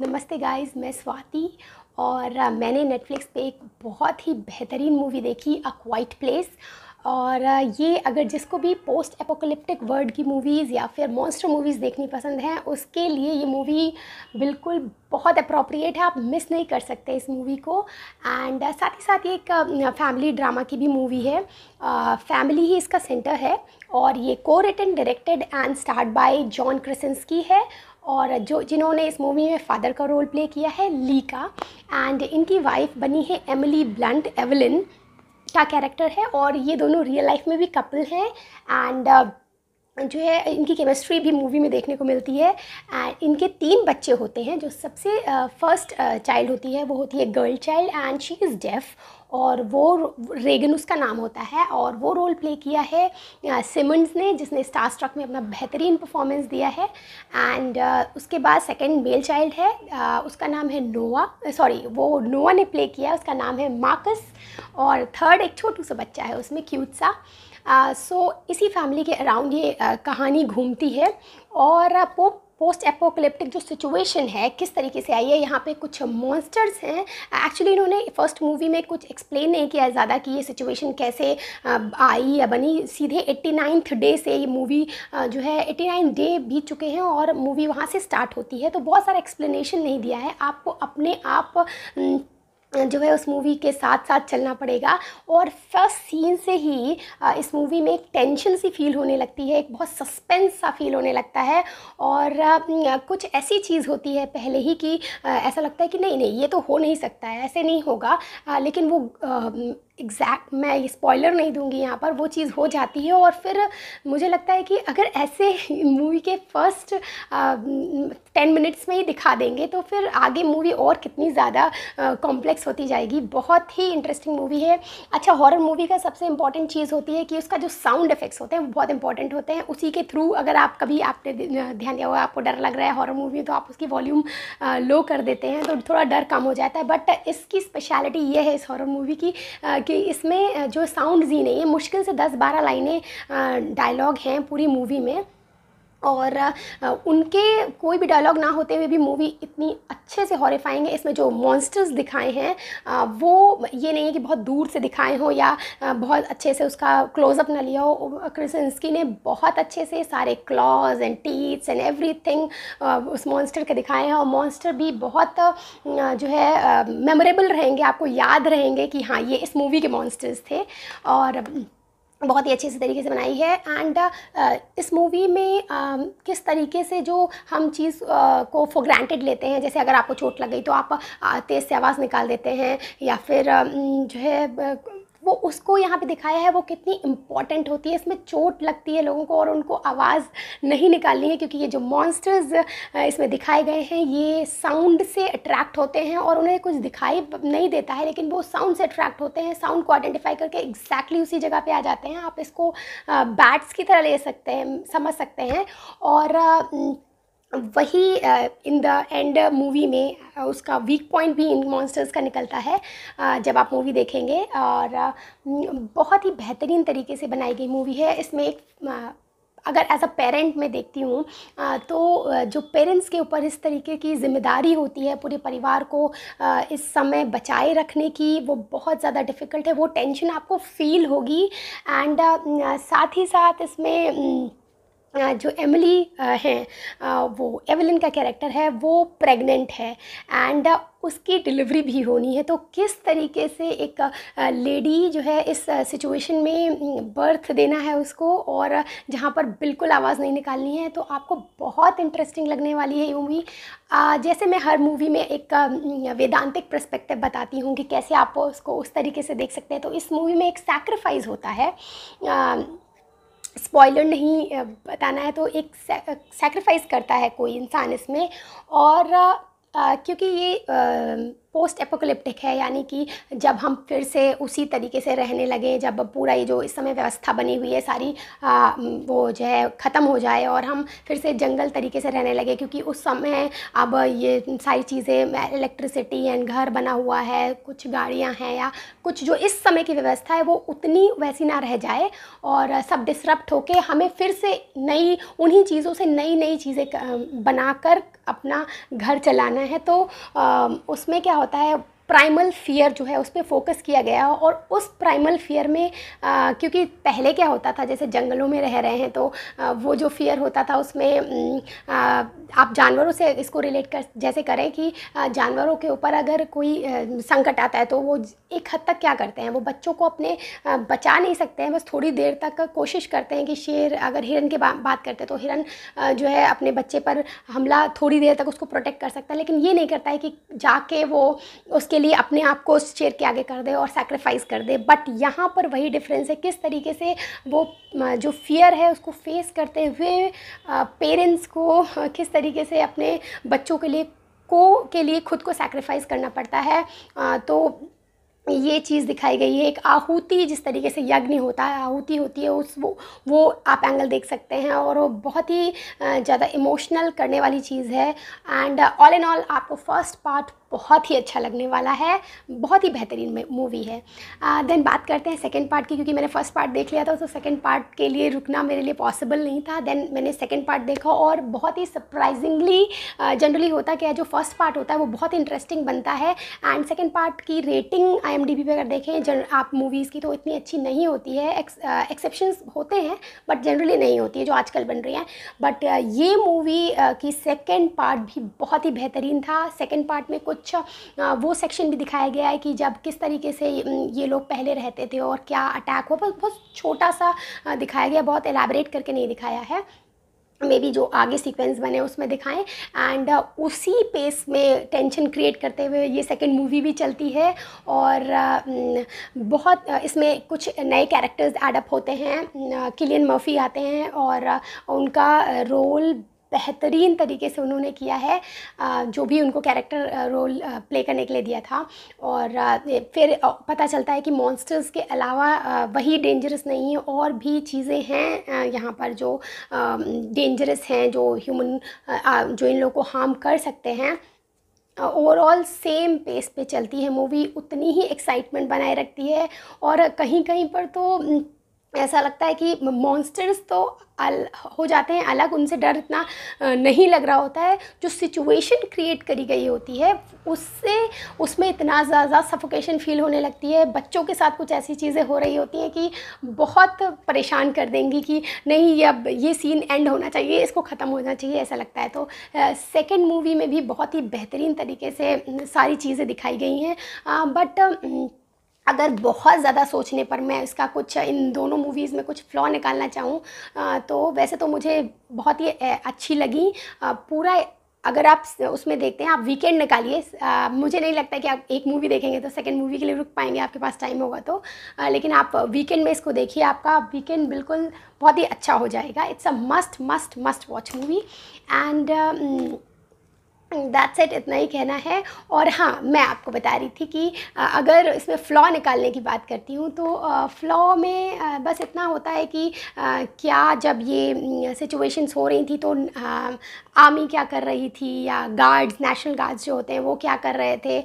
नमस्ते गाइस मैं स्वाति और मैंने नेटफ्लिक्स पे एक बहुत ही बेहतरीन मूवी देखी अ क्वाइट प्लेस और ये अगर जिसको भी पोस्ट एपोकलिप्टिक वर्ल्ड की मूवीज़ या फिर मॉन्स्टर मूवीज़ देखनी पसंद हैं उसके लिए ये मूवी बिल्कुल बहुत अप्रोप्रिएट है आप मिस नहीं कर सकते इस मूवी को एंड साथ ही साथ ये एक फैमिली ड्रामा की भी मूवी है फैमिली ही इसका सेंटर है और ये को written directed and starred by John Krasinski की है और जो जिन्होंने इस मूवी में फादर का रोल प्ले किया है ली का एंड इनकी वाइफ बनी है एमिली ब्लंट एवलिन का कैरेक्टर है और ये दोनों रियल लाइफ में भी कपल हैं एंड जो है इनकी केमिस्ट्री भी मूवी में देखने को मिलती है एंड इनके तीन बच्चे होते हैं जो सबसे फर्स्ट चाइल्ड होती है वो होती है girl child and she is deaf और वो रेगन उसका नाम होता है और वो रोल प्ले किया है सिमंस ने जिसने स्टार स्ट्रक में अपना बेहतरीन परफॉर्मेंस दिया है एंड उसके बाद सेकंड मेल चाइल्ड है उसका नाम है नोवा सॉरी वो नोवा ने प्ले किया उसका नाम है मार्कस और थर्ड एक छोटू सा बच्चा है उसमें क्यूट सा सो so, इसी फैमिली के अराउंड ये कहानी घूमती है और वो पोस्ट एपोकलिप्टिक जो सिचुएशन है किस तरीके से आई है यहाँ पे कुछ मॉन्स्टर्स हैं एक्चुअली इन्होंने फर्स्ट मूवी में कुछ एक्सप्लेन नहीं किया ज़्यादा कि ये सिचुएशन कैसे आई या बनी सीधे एट्टी नाइन्थ डे से ये मूवी जो है एट्टी नाइन डे बीत चुके हैं और मूवी वहाँ से स्टार्ट होती है तो बहुत सारा एक्सप्लेनेशन नहीं दिया है आपको अपने आप न, जो है उस मूवी के साथ साथ चलना पड़ेगा और फर्स्ट सीन से ही इस मूवी में एक टेंशन सी फील होने लगती है एक बहुत सस्पेंस सा फील होने लगता है और कुछ ऐसी चीज़ होती है पहले ही कि ऐसा लगता है कि नहीं नहीं ये तो हो नहीं सकता है ऐसे नहीं होगा लेकिन वो एग्जैक्ट मैं स्पॉइलर नहीं दूंगी यहाँ पर वो चीज़ हो जाती है और फिर मुझे लगता है कि अगर ऐसे मूवी के फर्स्ट टेन मिनट्स में ही दिखा देंगे तो फिर आगे मूवी और कितनी ज़्यादा कॉम्प्लेक्स होती जाएगी बहुत ही इंटरेस्टिंग मूवी है अच्छा हॉरर मूवी का सबसे इंपॉर्टेंट चीज़ होती है कि उसका जो साउंड इफेक्ट्स होते हैं वो बहुत इंपॉर्टेंट होते हैं उसी के थ्रू अगर आप कभी आपने ध्यान दिया हुआ आपको डर लग रहा है हॉरर मूवी तो आप उसकी वॉल्यूम लो कर देते हैं तो थोड़ा डर कम हो जाता है बट इसकी स्पेशलिटी ये है इस हॉर मूवी की कि इसमें जो साउंड जी नहीं है मुश्किल से दस बारह लाइनें डायलॉग हैं पूरी मूवी में और उनके कोई भी डायलॉग ना होते हुए भी मूवी इतनी अच्छे से हॉरीफाइंग है इसमें जो मॉन्स्टर्स दिखाए हैं वो ये नहीं है कि बहुत दूर से दिखाए हों या बहुत अच्छे से उसका क्लोजअप ना लिया हो क्रिसकी ने बहुत अच्छे से सारे claws and teeths and everything उस मॉन्स्टर के दिखाए हैं और मॉन्स्टर भी बहुत जो है मेमोरेबल रहेंगे आपको याद रहेंगे कि हाँ ये इस मूवी के मॉन्स्टर्स थे और बहुत ही अच्छे से तरीके से बनाई है एंड uh, इस मूवी में uh, किस तरीके से जो हम चीज़ uh, को फॉर ग्रांटेड लेते हैं जैसे अगर आपको चोट लग गई तो आप uh, तेज़ से आवाज़ निकाल देते हैं या फिर um, जो है वो उसको यहाँ पे दिखाया है वो कितनी इम्पॉर्टेंट होती है इसमें चोट लगती है लोगों को और उनको आवाज़ नहीं निकालनी है क्योंकि ये जो मॉन्स्टर्स इसमें दिखाए गए हैं ये साउंड से अट्रैक्ट होते हैं और उन्हें कुछ दिखाई नहीं देता है लेकिन वो साउंड से अट्रैक्ट होते हैं साउंड को आइडेंटिफाई करके एग्जैक्टली उसी जगह पर आ जाते हैं आप इसको बैट्स की तरह ले सकते हैं समझ सकते हैं और वही इन द एंड मूवी में उसका वीक पॉइंट भी इन मॉन्स्टर्स का निकलता है जब आप मूवी देखेंगे और बहुत ही बेहतरीन तरीके से बनाई गई मूवी है इसमें एक अगर एज अ पेरेंट मैं देखती हूँ तो जो पेरेंट्स के ऊपर इस तरीके की जिम्मेदारी होती है पूरे परिवार को इस समय बचाए रखने की वो बहुत ज़्यादा डिफ़िकल्ट है वो टेंशन आपको फील होगी एंड साथ ही साथ इसमें जो एमिली हैं वो एवलिन का कैरेक्टर है वो प्रेग्नेंट है एंड उसकी डिलीवरी भी होनी है तो किस तरीके से एक लेडी जो है इस सिचुएशन में बर्थ देना है उसको और जहाँ पर बिल्कुल आवाज़ नहीं निकालनी है तो आपको बहुत इंटरेस्टिंग लगने वाली है ये मूवी जैसे मैं हर मूवी में एक वेदांतिक प्रस्पेक्टिव बताती हूँ कि कैसे आप उसको उस तरीके से देख सकते हैं तो इस मूवी में एक सेक्रीफाइस होता है स्पॉइलर नहीं बताना है तो एक सेक्रीफाइस करता है कोई इंसान इसमें और क्योंकि ये पोस्ट एपोकलिप्टिक है यानी कि जब हम फिर से उसी तरीके से रहने लगे जब पूरा ये जो इस समय व्यवस्था बनी हुई है सारी आ, वो जो है ख़त्म हो जाए और हम फिर से जंगल तरीके से रहने लगे क्योंकि उस समय अब ये सारी चीज़ें इलेक्ट्रिसिटी एंड घर बना हुआ है कुछ गाड़ियाँ हैं या कुछ जो इस समय की व्यवस्था है वो उतनी वैसी ना रह जाए और सब डिसरप्ट होके हमें फिर से नई उन्हीं चीज़ों से नई नई चीज़ें बनाकर अपना घर चलाना है तो आ, उसमें क्या होता tao प्राइमल फियर जो है उस पर फोकस किया गया और उस प्राइमल फियर में आ, क्योंकि पहले क्या होता था जैसे जंगलों में रह रहे हैं तो आ, वो जो फियर होता था उसमें आ, आप जानवरों से इसको रिलेट कर जैसे करें कि जानवरों के ऊपर अगर कोई संकट आता है तो वो एक हद तक क्या करते हैं वो बच्चों को अपने बचा नहीं सकते हैं बस थोड़ी देर तक कोशिश करते हैं कि शेर अगर हिरन के बा, बात करते हैं तो हिरन जो है अपने बच्चे पर हमला थोड़ी देर तक उसको प्रोटेक्ट कर सकता है लेकिन ये नहीं करता है कि जाके वो उसके के लिए अपने आप को उस चेयर के आगे कर दे और सेक्रीफाइस कर दे बट यहाँ पर वही डिफरेंस है किस तरीके से वो जो फियर है उसको फेस करते हुए पेरेंट्स को किस तरीके से अपने बच्चों के लिए को के लिए खुद को सेक्रीफाइस करना पड़ता है तो ये चीज़ दिखाई गई है एक आहूति जिस तरीके से यज्ञ होता है आहूति होती है उस वो वो आप एंगल देख सकते हैं और वो बहुत ही ज़्यादा इमोशनल करने वाली चीज़ है एंड ऑल इन ऑल आपको फर्स्ट पार्ट बहुत ही अच्छा लगने वाला है बहुत ही बेहतरीन मूवी है देन बात करते हैं सेकेंड पार्ट की क्योंकि मैंने फर्स्ट पार्ट देख लिया था तो सेकेंड पार्ट के लिए रुकना मेरे लिए पॉसिबल नहीं था देन मैंने सेकेंड पार्ट देखा और बहुत ही सरप्राइजिंगली जनरली होता क्या है जो फर्स्ट पार्ट होता है वो बहुत इंटरेस्टिंग बनता है एंड सेकेंड पार्ट की rating I M D B पे अगर देखें जन आप मूवीज़ की तो इतनी अच्छी नहीं होती है एक्सेप्शन होते हैं बट जनरली नहीं होती है जो आजकल बन रही हैं बट ये मूवी की सेकेंड पार्ट भी बहुत ही बेहतरीन था सेकेंड पार्ट में कुछ कुछ अच्छा, वो सेक्शन भी दिखाया गया है कि जब किस तरीके से ये लोग पहले रहते थे और क्या अटैक हुआ बहुत छोटा सा दिखाया गया बहुत एलैबरेट करके नहीं दिखाया है मे बी जो आगे सीक्वेंस बने उसमें दिखाएं एंड उसी पेस में टेंशन क्रिएट करते हुए ये सेकंड मूवी भी चलती है और बहुत इसमें कुछ नए कैरेक्टर्स एडअप होते हैं किलियन मर्फी आते हैं और उनका रोल बेहतरीन तरीके से उन्होंने किया है जो भी उनको कैरेक्टर रोल प्ले करने के लिए दिया था और फिर पता चलता है कि मॉन्स्टर्स के अलावा वही डेंजरस नहीं है और भी चीज़ें हैं यहाँ पर जो डेंजरस हैं जो ह्यूमन जो इन लोग को हार्म कर सकते हैं ओवरऑल सेम पेस पे चलती है मूवी उतनी ही एक्साइटमेंट बनाए रखती है और कहीं कहीं पर तो ऐसा लगता है कि मॉन्स्टर्स तो हो जाते हैं अलग उनसे डर इतना नहीं लग रहा होता है जो सिचुएशन क्रिएट करी गई होती है उससे उसमें इतना ज़्यादा सफोकेशन फील होने लगती है बच्चों के साथ कुछ ऐसी चीज़ें हो रही होती हैं कि बहुत परेशान कर देंगी कि नहीं अब ये सीन एंड होना चाहिए इसको ख़त्म होना चाहिए ऐसा लगता है तो सेकेंड मूवी में भी बहुत ही बेहतरीन तरीके से सारी चीज़ें दिखाई गई हैं बट अगर बहुत ज़्यादा सोचने पर मैं इसका कुछ इन दोनों मूवीज़ में कुछ फ्लॉ निकालना चाहूँ तो वैसे तो मुझे बहुत ही अच्छी लगी पूरा अगर आप उसमें देखते हैं आप वीकेंड निकालिए मुझे नहीं लगता कि आप एक मूवी देखेंगे तो सेकंड मूवी के लिए रुक पाएंगे आपके पास टाइम होगा तो आ, लेकिन आप वीकेंड में इसको देखिए आपका वीकेंड बिल्कुल बहुत ही अच्छा हो जाएगा it's a must must must watch movie and that's it इतना ही कहना है और हाँ मैं आपको बता रही थी कि अगर इसमें फ़्लॉ निकालने की बात करती हूँ तो फ़्लॉ में बस इतना होता है कि क्या जब ये सिचुएशंस हो रही थी तो आर्मी क्या कर रही थी या गार्ड्स नेशनल गार्ड्स जो होते हैं वो क्या कर रहे थे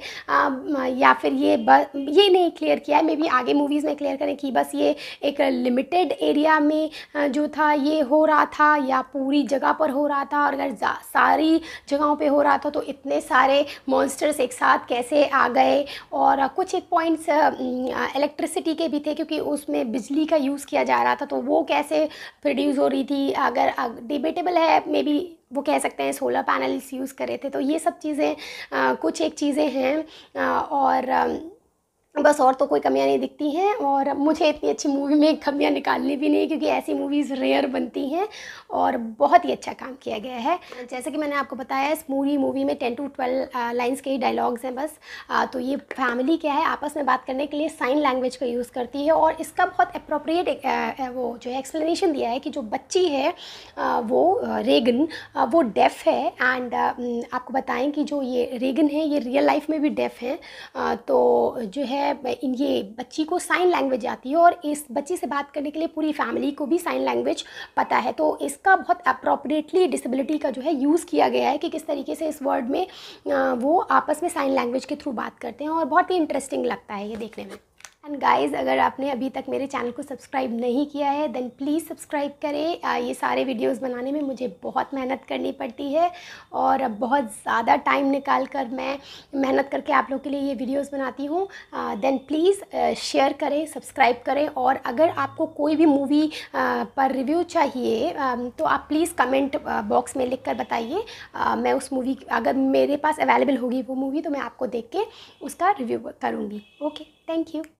या फिर ये बस ये नहीं क्लियर किया है मे बी आगे मूवीज़ में क्लियर करें कि बस ये एक लिमिटेड एरिया में जो था ये हो रहा था या पूरी जगह पर हो रहा था और अगर सारी जगहों पर हो रहा रहा था तो इतने सारे मॉन्स्टर्स एक साथ कैसे आ गए और कुछ एक पॉइंट्स इलेक्ट्रिसिटी के भी थे क्योंकि उसमें बिजली का यूज़ किया जा रहा था तो वो कैसे प्रोड्यूस हो रही थी अगर डिबेटेबल है मे बी वो कह सकते हैं सोलर पैनल्स यूज़ करे थे तो ये सब चीज़ें कुछ एक चीज़ें हैं आ, और बस और तो कोई कमियां नहीं दिखती हैं और मुझे इतनी अच्छी मूवी में कमियां निकालनी भी नहीं क्योंकि ऐसी मूवीज़ रेयर बनती हैं और बहुत ही अच्छा काम किया गया है जैसे कि मैंने आपको बताया इस पूरी मूवी में टेन टू ट्वेल्व लाइन्स के ही डायलॉग्स हैं बस आ, तो ये फैमिली क्या है आपस में बात करने के लिए साइन लैंग्वेज का यूज़ करती है और इसका बहुत अप्रोप्रिएट वो जो है एक्सप्लेशन दिया है कि जो बच्ची है आ, वो रेगन आ, वो डेफ है एंड आपको बताएँ कि जो ये रेगन है ये रियल लाइफ में भी डेफ हैं तो जो है है ये बच्ची को साइन लैंग्वेज आती है और इस बच्ची से बात करने के लिए पूरी फैमिली को भी साइन लैंग्वेज पता है तो इसका बहुत अप्रोप्रिएटली डिसेबिलिटी का जो है यूज़ किया गया है कि किस तरीके से इस वर्ड में वो आपस में साइन लैंग्वेज के थ्रू बात करते हैं और बहुत ही इंटरेस्टिंग लगता है ये देखने में एंड गाइस अगर आपने अभी तक मेरे चैनल को सब्सक्राइब नहीं किया है देन प्लीज़ सब्सक्राइब करें ये सारे वीडियोस बनाने में मुझे बहुत मेहनत करनी पड़ती है और अब बहुत ज़्यादा टाइम निकाल कर मैं मेहनत करके आप लोग के लिए ये वीडियोस बनाती हूँ देन प्लीज़ शेयर करें सब्सक्राइब करें और अगर आपको कोई भी मूवी पर रिव्यू चाहिए तो आप प्लीज़ कमेंट बॉक्स में लिख कर बताइए मैं उस मूवी अगर मेरे पास अवेलेबल होगी वो मूवी तो मैं आपको देख के उसका रिव्यू करूँगी ओके थैंक यू